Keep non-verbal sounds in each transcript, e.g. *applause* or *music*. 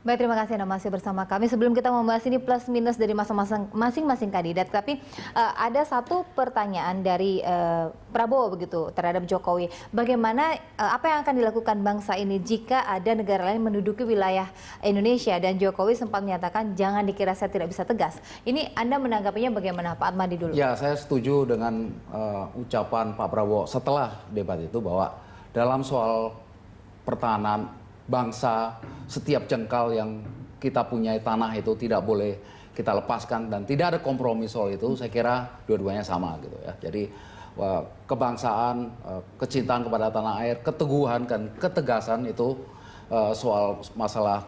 Baik, terima kasih Anda masih bersama kami. Sebelum kita membahas ini plus minus dari masing-masing kandidat, tapi uh, ada satu pertanyaan dari uh, Prabowo begitu terhadap Jokowi. Bagaimana uh, apa yang akan dilakukan bangsa ini jika ada negara lain menduduki wilayah Indonesia dan Jokowi sempat menyatakan jangan dikira saya tidak bisa tegas. Ini Anda menanggapinya bagaimana Pak Atmadi dulu? Ya, saya setuju dengan uh, ucapan Pak Prabowo setelah debat itu bahwa dalam soal pertahanan bangsa, setiap jengkal yang kita punya tanah itu tidak boleh kita lepaskan dan tidak ada kompromi soal itu. Saya kira dua-duanya sama gitu ya. Jadi kebangsaan, eh, kecintaan kepada tanah air, keteguhan dan ketegasan itu eh, soal masalah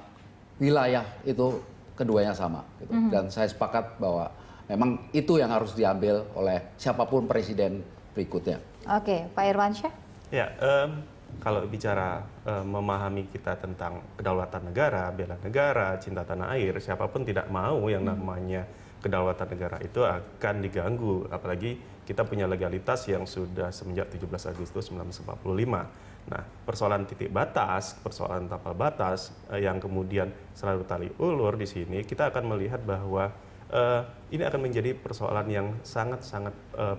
wilayah itu keduanya sama gitu. -hmm. Dan saya sepakat bahwa memang itu yang harus diambil oleh siapapun presiden berikutnya. Oke, okay, Pak Irwansyah. Ya, um, kalau bicara e, memahami kita tentang kedaulatan negara, bela negara, cinta tanah air, siapapun tidak mau yang hmm. namanya kedaulatan negara itu akan diganggu, apalagi kita punya legalitas yang sudah semenjak 17 Agustus 1945. Nah, persoalan titik batas, persoalan tapal batas e, yang kemudian selalu tali ulur di sini, kita akan melihat bahwa uh, ini akan menjadi persoalan yang sangat-sangat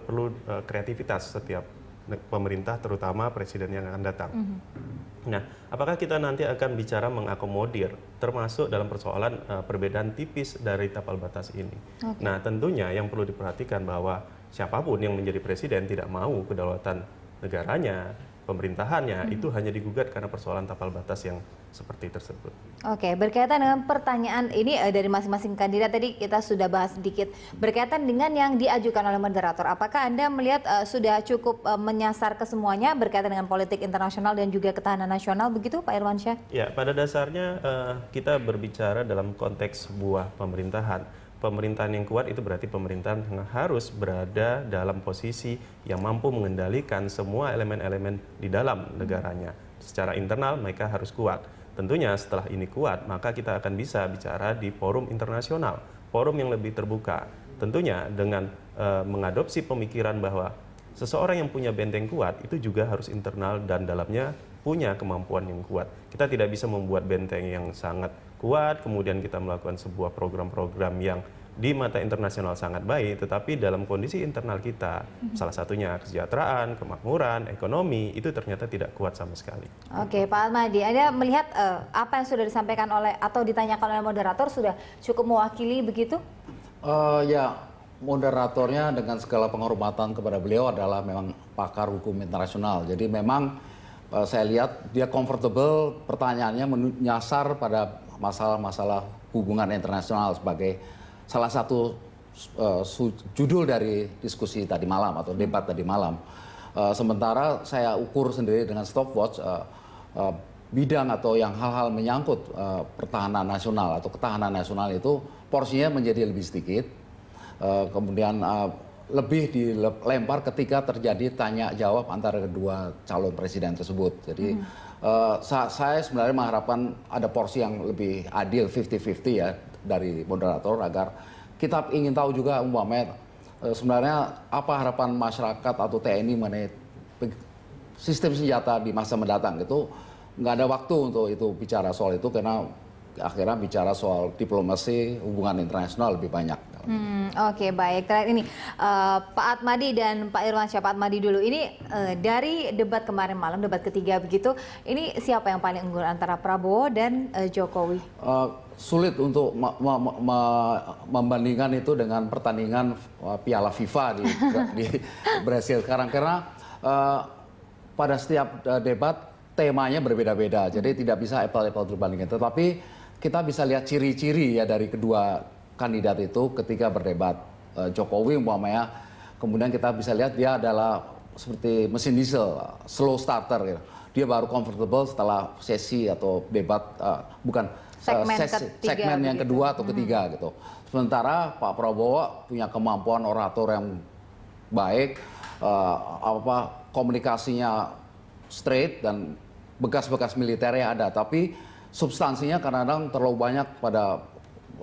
perlu kreativitas setiap pemerintah terutama presiden yang akan datang. Mm -hmm. Nah, apakah kita nanti akan bicara mengakomodir termasuk dalam persoalan uh, perbedaan tipis dari tapal batas ini? Okay. Nah, tentunya yang perlu diperhatikan bahwa siapapun yang menjadi presiden tidak mau kedaulatan negaranya pemerintahannya hmm. itu hanya digugat karena persoalan tapal batas yang seperti tersebut. Oke, berkaitan dengan pertanyaan ini eh, dari masing-masing kandidat tadi kita sudah bahas sedikit berkaitan dengan yang diajukan oleh moderator. Apakah Anda melihat eh, sudah cukup eh, menyasar ke semuanya berkaitan dengan politik internasional dan juga ketahanan nasional begitu Pak Irwansyah? Ya, pada dasarnya eh, kita berbicara dalam konteks sebuah pemerintahan pemerintahan yang kuat itu berarti pemerintahan yang harus berada dalam posisi yang mampu mengendalikan semua elemen-elemen di dalam negaranya. Secara internal mereka harus kuat. Tentunya setelah ini kuat, maka kita akan bisa bicara di forum internasional, forum yang lebih terbuka. Tentunya dengan e, mengadopsi pemikiran bahwa seseorang yang punya benteng kuat itu juga harus internal dan dalamnya punya kemampuan yang kuat. Kita tidak bisa membuat benteng yang sangat kuat, kemudian kita melakukan sebuah program-program yang di mata internasional sangat baik, tetapi dalam kondisi internal kita, hmm salah satunya kesejahteraan, kemakmuran, ekonomi, itu ternyata tidak kuat sama sekali. Oke, okay, Pak Almadi, Anda melihat uh, apa yang sudah disampaikan oleh atau ditanyakan oleh moderator sudah cukup mewakili begitu? Uh, ya, moderatornya dengan segala penghormatan kepada beliau adalah memang pakar hukum internasional. Jadi memang uh, saya lihat dia comfortable pertanyaannya menyasar pada masalah-masalah hubungan internasional sebagai salah satu uh, judul dari diskusi tadi malam atau debat tadi malam. Uh, sementara saya ukur sendiri dengan stopwatch uh, uh, bidang atau yang hal-hal menyangkut uh, pertahanan nasional atau ketahanan nasional itu porsinya menjadi lebih sedikit. Uh, kemudian uh, lebih dilempar ketika terjadi tanya jawab antara kedua calon presiden tersebut. Jadi hmm. uh, saya sebenarnya mengharapkan ada porsi yang lebih adil 50-50 ya dari moderator agar kita ingin tahu juga umpamanya uh, eh, sebenarnya apa harapan masyarakat atau TNI mengenai sistem senjata di masa mendatang itu nggak ada waktu untuk itu bicara soal itu karena akhirnya bicara soal diplomasi hubungan internasional lebih banyak. Hmm, Oke okay, baik terakhir ini uh, Pak Atmadi dan Pak Irwansyah Pak Atmadi dulu ini uh, dari debat kemarin malam debat ketiga begitu ini siapa yang paling unggul antara Prabowo dan uh, Jokowi? Uh, sulit untuk ma ma ma membandingkan itu dengan pertandingan uh, Piala FIFA di, *laughs* di Brasil sekarang karena uh, pada setiap uh, debat temanya berbeda-beda jadi tidak bisa apple apple terbandingkan tetapi kita bisa lihat ciri-ciri ya dari kedua kandidat itu ketika berdebat uh, Jokowi umpamanya kemudian kita bisa lihat dia adalah seperti mesin diesel slow starter gitu. dia baru comfortable setelah sesi atau debat uh, bukan eh, segmen, sesi, ketiga, segmen yang gitu. kedua atau hmm. ketiga hmm. gitu sementara Pak Prabowo punya kemampuan orator yang baik uh, apa komunikasinya straight dan bekas-bekas militer militernya ada tapi substansinya kadang-kadang terlalu banyak pada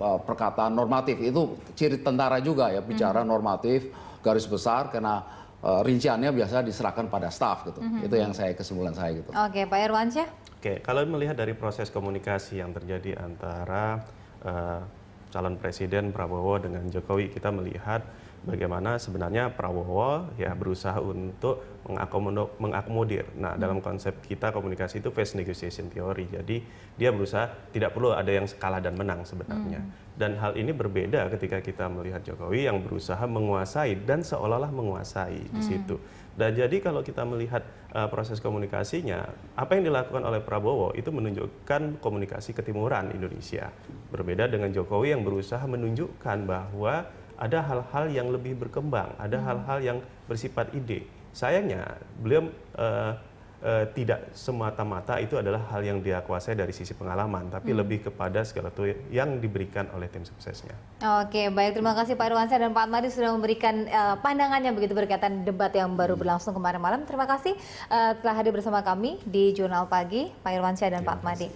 Eh, perkataan normatif itu ciri tentara juga ya bicara hmm. normatif garis besar karena uh, rinciannya biasa diserahkan pada staff gitu. Mm -hmm. Itu yang hmm. saya kesimpulan saya gitu. Oke, okay, Pak Irwansyah. Oke, okay, kalau melihat dari proses komunikasi yang terjadi antara uh, calon presiden Prabowo dengan Jokowi kita melihat bagaimana sebenarnya Prabowo ya berusaha untuk mengakomodir. Nah, dalam hmm. konsep kita komunikasi itu face negotiation theory. Jadi dia berusaha tidak perlu ada yang kalah dan menang sebenarnya. Hmm. Dan hal ini berbeda ketika kita melihat Jokowi yang berusaha menguasai dan seolah-olah menguasai hmm. di situ. Dan jadi kalau kita melihat uh, proses komunikasinya, apa yang dilakukan oleh Prabowo itu menunjukkan komunikasi ketimuran Indonesia. Berbeda dengan Jokowi yang berusaha menunjukkan bahwa ada hal-hal yang lebih berkembang, ada hmm. hal-hal hmm. yang bersifat ide. Sayangnya beliau uh, uh, tidak semata-mata itu adalah hal yang dia kuasai dari sisi pengalaman, tapi hmm. lebih kepada segala itu yang diberikan oleh tim suksesnya. Oke, baik terima kasih Pak Irwansyah dan Pak Atmadi sudah memberikan uh, pandangannya begitu berkaitan debat yang baru hmm. berlangsung kemarin malam. Terima kasih uh, telah hadir bersama kami di Jurnal Pagi, Pak Irwansyah dan Pak Madi.